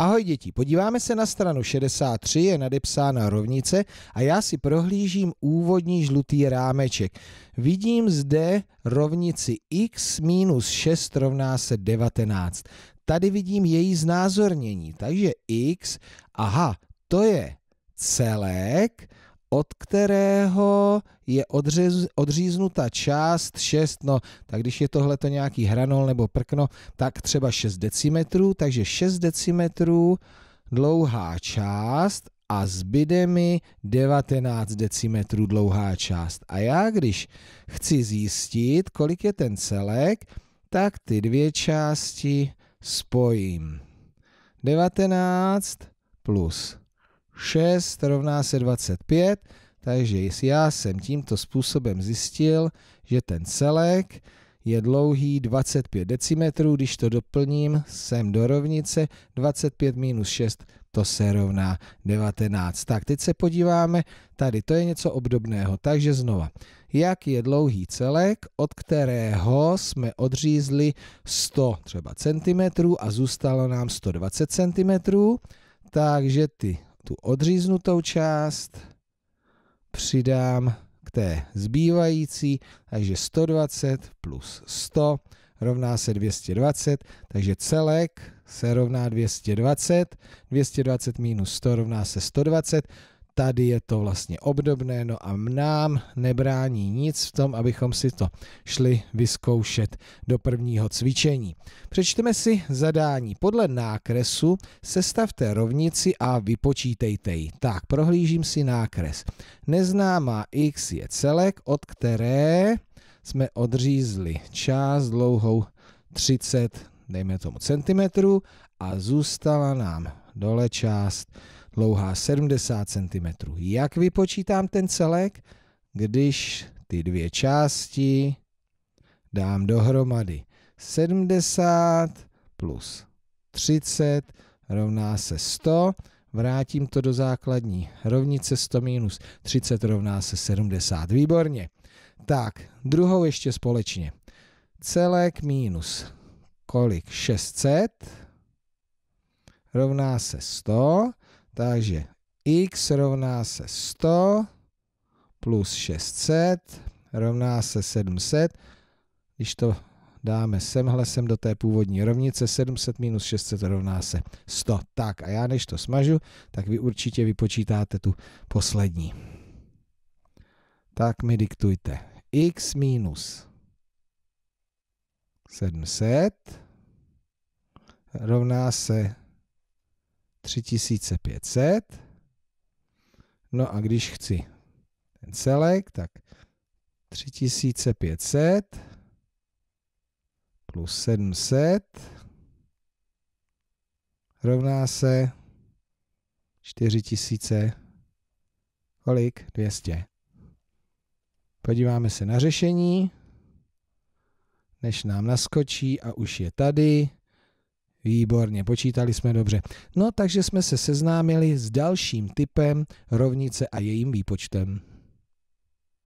Ahoj děti, podíváme se na stranu 63, je nadepsána rovnice a já si prohlížím úvodní žlutý rámeček. Vidím zde rovnici x minus 6 rovná se 19. Tady vidím její znázornění, takže x, aha, to je celek, od kterého je odřiz, odříznuta část 6, no tak když je tohle to nějaký hranol nebo prkno, tak třeba 6 decimetrů, takže 6 decimetrů dlouhá část a zbyde mi 19 decimetrů dlouhá část. A já, když chci zjistit, kolik je ten celek, tak ty dvě části spojím. 19 plus 6 rovná se 25, takže jestli já jsem tímto způsobem zjistil, že ten celek je dlouhý 25 decimetrů, když to doplním sem do rovnice, 25 minus 6 to se rovná 19. Tak teď se podíváme, tady to je něco obdobného, takže znova. Jak je dlouhý celek, od kterého jsme odřízli 100 třeba centimetrů a zůstalo nám 120 centimetrů, takže ty tu odříznutou část, přidám k té zbývající, takže 120 plus 100 rovná se 220, takže celek se rovná 220, 220 minus 100 rovná se 120, tady je to vlastně obdobné, no a nám nebrání nic v tom, abychom si to šli vyzkoušet do prvního cvičení. Přečteme si zadání. Podle nákresu sestavte rovnici a vypočítejte ji. Tak, prohlížím si nákres. Neznámá x je celek, od které jsme odřízli část dlouhou 30, dejme tomu, centimetrů a zůstala nám dole část dlouhá 70 cm. Jak vypočítám ten celek? Když ty dvě části dám dohromady 70 plus 30 rovná se 100, vrátím to do základní rovnice 100 minus 30 rovná se 70. Výborně. Tak, druhou ještě společně. Celek minus kolik? 600 rovná se 100 takže x rovná se 100 plus 600 rovná se 700. Když to dáme semhle sem do té původní rovnice, 700 minus 600 rovná se 100. Tak a já než to smažu, tak vy určitě vypočítáte tu poslední. Tak mi diktujte. x minus 700 rovná se 3500. No a když chci ten celek, tak 3500 plus 700 rovná se 4000 kolik? 200. Podíváme se na řešení, než nám naskočí a už je tady Výborně, počítali jsme dobře. No takže jsme se seznámili s dalším typem rovnice a jejím výpočtem.